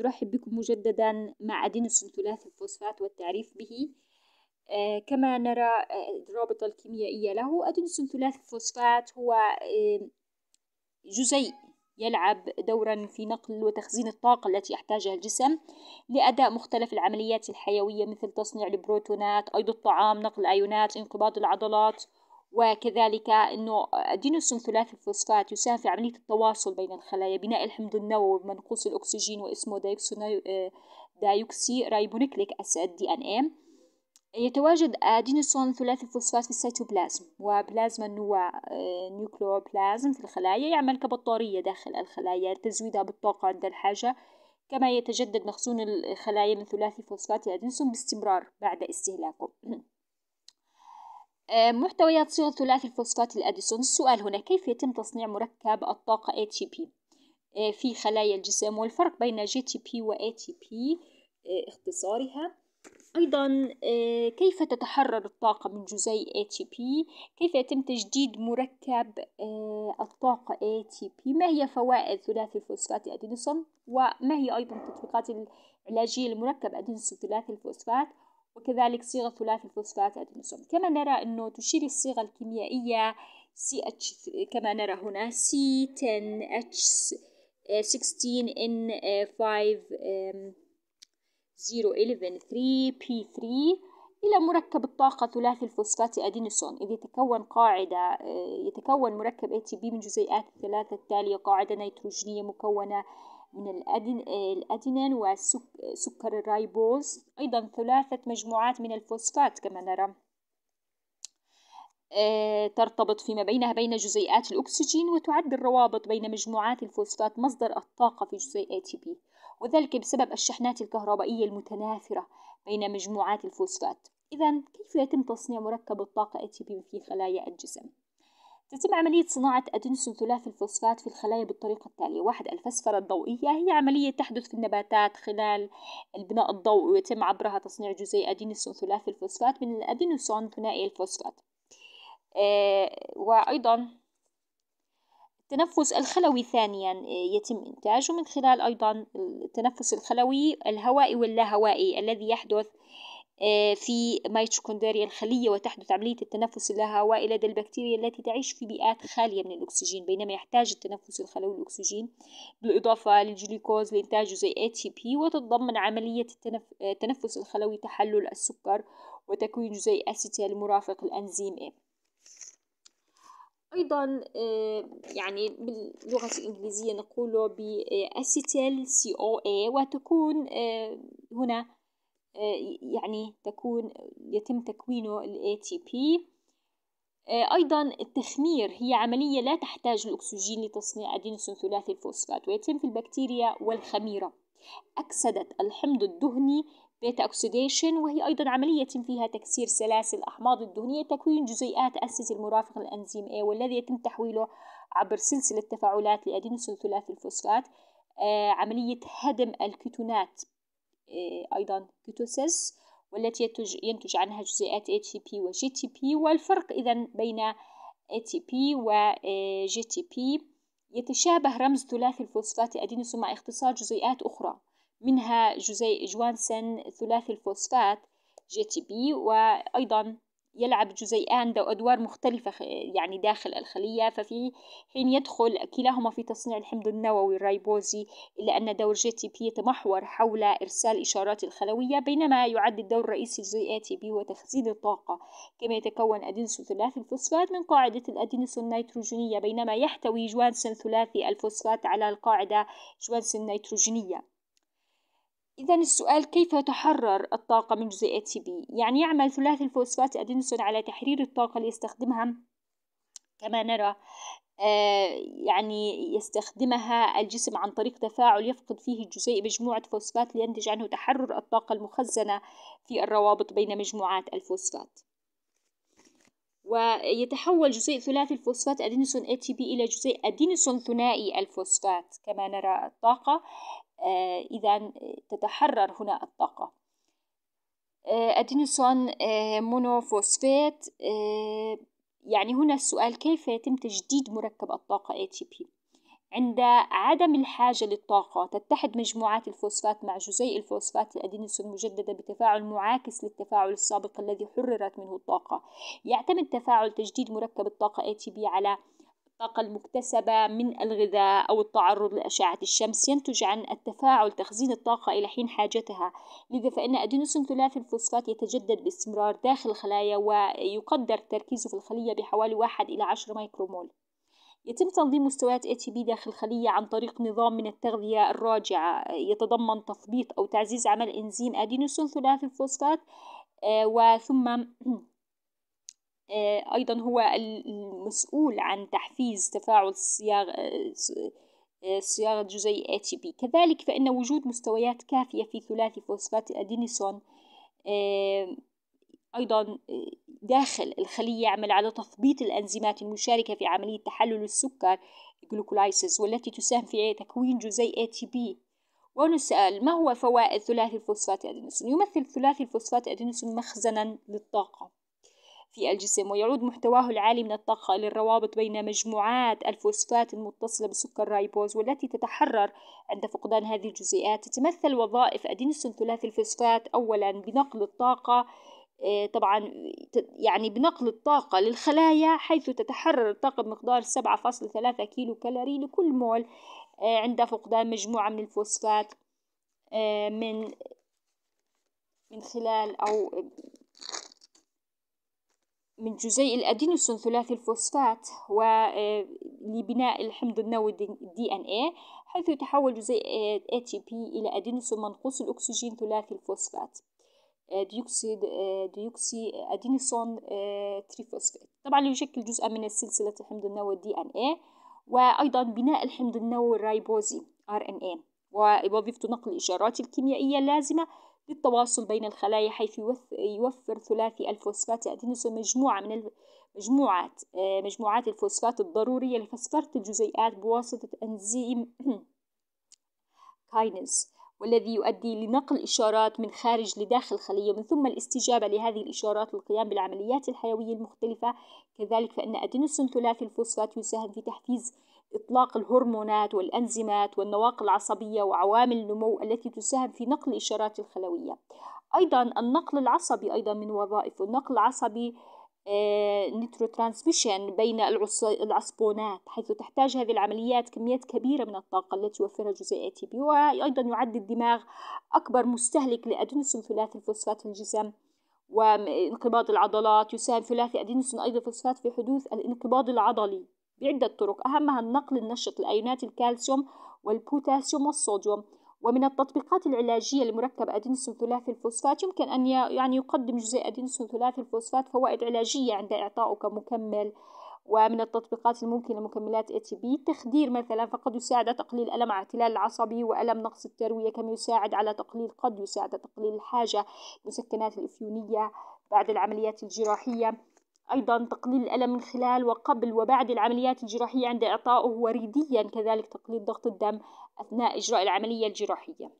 نرحب بكم مجددا مع أدينوسين ثلاثي الفوسفات والتعريف به آه، كما نرى آه، الرابطة الكيميائية له أدينوسين ثلاثي الفوسفات هو آه، جزيء يلعب دورا في نقل وتخزين الطاقة التي يحتاجها الجسم لأداء مختلف العمليات الحيوية مثل تصنيع البروتونات أيض الطعام نقل الأيونات انقباض العضلات وكذلك أنه أدينوسين ثلاثي الفوسفات يساهم في عملية التواصل بين الخلايا بناء الحمض النووي منقوص الأكسجين واسمه دايوكسي, آه، دايوكسي رايبونيكليك أسيد دي أن إم إيه. يتواجد أدينوسون ثلاثي الفوسفات في السيتوبلازم وبلازما النواة نيوكلوبلازم في الخلايا يعمل كبطارية داخل الخلايا لتزويدها بالطاقة عند الحاجة كما يتجدد مخزون الخلايا من ثلاثي فوسفات الأدينوسون باستمرار بعد استهلاكه آه، محتويات صيغ ثلاثي الفوسفات الأديسون السؤال هنا كيف يتم تصنيع مركب الطاقة ATP آه، في خلايا الجسم والفرق بين GTP و ATP آه، اختصارها أيضا كيف تتحرر الطاقة من جزيء ATP كيف يتم تجديد مركب الطاقة ATP ما هي فوائد ثلاثي الفوسفات الأديسون وما هي أيضا التطبيقات العلاجية لمركب أديسون ثلاثي الفوسفات وكذلك صيغة ثلاثي الفوسفات أدينوسين كما نرى أنه تشير الصيغة الكيميائية CH كما نرى هنا C10H16N50113P3 um, إلى مركب الطاقة ثلاثي الفوسفات أدينوسون إذ يتكون قاعدة آه، يتكون مركب ATP من جزيئات الثلاثة التالية قاعدة نيتروجينية مكونة من الأدينين وسكر الرايبوز أيضا ثلاثة مجموعات من الفوسفات كما نرى آه، ترتبط فيما بينها بين جزيئات الأكسجين وتعد الروابط بين مجموعات الفوسفات مصدر الطاقة في جزيء ATP وذلك بسبب الشحنات الكهربائية المتناثرة بين مجموعات الفوسفات إذا كيف يتم تصنيع مركب الطاقة ATP في خلايا الجسم؟ تتم عملية صناعة أدينوسين ثلاثي الفوسفات في الخلايا بالطريقة التالية واحد الفسفرة الضوئية يعني هي عملية تحدث في النباتات خلال البناء الضوئي ويتم عبرها تصنيع جزيء أدينوسين ثلاثي الفوسفات من الأدينوسون ثنائي الفوسفات آه، وأيضا التنفس الخلوي ثانيا آه، يتم إنتاجه من خلال أيضا التنفس الخلوي الهوائي واللاهوائي الذي يحدث آه، في ميتوكوندريا الخلية وتحدث عملية التنفس الهواء لدى البكتيريا التي تعيش في بيئات خالية من الأكسجين بينما يحتاج التنفس الخلوي الأكسجين بالإضافة للجلوكوز لإنتاج تي ATP وتتضمن عملية التنفس آه، الخلوي تحلل السكر وتكوين جزيء أسيتيل مرافق الأنزيم A أيضا آه، يعني باللغة الإنجليزية نقوله بأسيتيل COA وتكون هنا آه، يعني تكون يتم تكوينه الـ ATP آه، أيضا التخمير هي عملية لا تحتاج الأكسجين لتصنيع أدينوسين ثلاثي الفوسفات ويتم في البكتيريا والخميرة أكسدت الحمض الدهني بيتا أكسيديشن وهي أيضا عملية يتم فيها تكسير سلاسل الأحماض الدهنية تكوين جزيئات أسس المرافق للأنزيم A والذي يتم تحويله عبر سلسلة تفاعلات لأدينوسين ثلاثي الفوسفات آه، عملية هدم الكيتونات إيه، أيضا كيتوسيس والتي ينتج عنها جزيئات ATP و GTP والفرق إذا بين ATP و إيه، GTP يتشابه رمز ثلاثي الفوسفات ادينوس مع اختصار جزيئات أخرى منها جزيء جوانسن ثلاثي الفوسفات جي تي بي وأيضا يلعب جزيئان ذو أدوار مختلفة يعني داخل الخلية ففي حين يدخل كلاهما في تصنيع الحمض النووي الريبوزي إلا أن دور جي تي بي يتمحور حول إرسال إشارات الخلوية بينما يعد الدور الرئيسي لجي اي تي بي هو تخزين الطاقة كما يتكون أدينسو ثلاثي الفوسفات من قاعدة الأدينسو النيتروجينية بينما يحتوي جوانسن ثلاثي الفوسفات على القاعدة جوانسن النيتروجينية إذا السؤال كيف تحرر الطاقة من جزيئات ATP؟ يعني يعمل ثلاثي الفوسفات أدينسون على تحرير الطاقة اللي يستخدمها كما نرى آه، يعني يستخدمها الجسم عن طريق تفاعل يفقد فيه الجزيء مجموعة فوسفات لينتج عنه تحرر الطاقة المخزنة في الروابط بين مجموعات الفوسفات ويتحول جزيء ثلاثي الفوسفات أدينوسون ATP إلى جزيء أدينوسون ثنائي الفوسفات كما نرى الطاقة آه، إذا تتحرر هنا الطاقة آه، أدينوسون آه، مونوفوسفات يعني هنا السؤال كيف يتم تجديد مركب الطاقة ATP عند عدم الحاجة للطاقة تتحد مجموعات الفوسفات مع جزيء الفوسفات الأدينوسون المجددة بتفاعل معاكس للتفاعل السابق الذي حررت منه الطاقة يعتمد تفاعل تجديد مركب الطاقة ATP على الطاقة المكتسبة من الغذاء أو التعرض لأشعة الشمس ينتج عن التفاعل تخزين الطاقة إلى حين حاجتها لذا فإن أدينوسين ثلاثي الفوسفات يتجدد باستمرار داخل الخلايا ويقدر تركيزه في الخلية بحوالي واحد إلى عشرة ميكرومول يتم تنظيم مستويات ATP داخل الخلية عن طريق نظام من التغذية الراجعة يتضمن تثبيط أو تعزيز عمل إنزيم أدينوسين ثلاثي الفوسفات آه، وثم آه، أيضا هو المسؤول عن تحفيز تفاعل الصياغ الصياغة آه، آه، تي ATP كذلك فإن وجود مستويات كافية في ثلاثي فوسفات الأدينيسون أيضا داخل الخلية يعمل على تثبيط الأنزيمات المشاركة في عملية تحلل السكر الجلوكولايسيس والتي تساهم في تكوين جزيء ATP ونسأل ما هو فوائد ثلاثي الفوسفات الأدينوسين؟ يمثل ثلاثي الفوسفات الأدينوسين مخزنا للطاقة في الجسم ويعود محتواه العالي من الطاقة إلى الروابط بين مجموعات الفوسفات المتصلة بسكر رايبوز والتي تتحرر عند فقدان هذه الجزيئات تتمثل وظائف أدينوسين ثلاثي الفوسفات أولا بنقل الطاقة آه، طبعا يعني بنقل الطاقة للخلايا حيث تتحرر الطاقة بمقدار 7.3 كيلو كالوري لكل مول آه، عند فقدان مجموعة من الفوسفات آه، من من خلال أو من جزيء الأدينوسين ثلاثي الفوسفات ولبناء آه، الحمض النووي دي ان اي حيث يتحول جزيء اي تي بي إلى أدينوسين منقوص الأكسجين ثلاثي الفوسفات آه، ديوكسيد آه، ديوكسي أدينوسون تريفوسفات طبعا يشكل جزءا من سلسلة الحمض النووي دي ان اي وأيضا بناء الحمض النووي الريبوزي اي ووظيفته نقل الإشارات الكيميائية اللازمة للتواصل بين الخلايا حيث يوفر ثلاثي الفوسفات أدينوسين مجموعة من مجموعات آه، مجموعات الفوسفات الضرورية لفسفرة الجزيئات بواسطة أنزيم كاينز والذي يؤدي لنقل إشارات من خارج لداخل الخلية ومن ثم الاستجابة لهذه الإشارات للقيام بالعمليات الحيوية المختلفة كذلك فإن أدينوسين ثلاثي الفوسفات يساهم في تحفيز إطلاق الهرمونات والأنزيمات والنواقل العصبية وعوامل النمو التي تساهم في نقل الإشارات الخلوية أيضا النقل العصبي أيضا من وظائفه النقل العصبي آه، نيترو ترانسميشن بين العصبونات حيث تحتاج هذه العمليات كميات كبيرة من الطاقة التي يوفرها جزيء تي بي وأيضا يعد الدماغ أكبر مستهلك لأدنسون ثلاثي الفوسفات في الجسم وانقباض العضلات يساهم ثلاثي أدنسون أيضا فوسفات في حدوث الانقباض العضلي بعدة طرق أهمها النقل النشط لأيونات الكالسيوم والبوتاسيوم والصوديوم ومن التطبيقات العلاجية لمركب أدينسون ثلاثي الفوسفات يمكن أن يعني يقدم جزيء أدينسون ثلاثي الفوسفات فوائد علاجية عند إعطائه كمكمل ومن التطبيقات الممكنة مكملات اي تي بي تخدير مثلا فقد يساعد تقليل ألم اعتلال العصبي وألم نقص التروية كما يساعد على تقليل قد يساعد تقليل الحاجة لمسكنات الإفيونية بعد العمليات الجراحية أيضا تقليل الألم من خلال وقبل وبعد العمليات الجراحية عند إعطائه وريديا كذلك تقليل ضغط الدم أثناء إجراء العملية الجراحية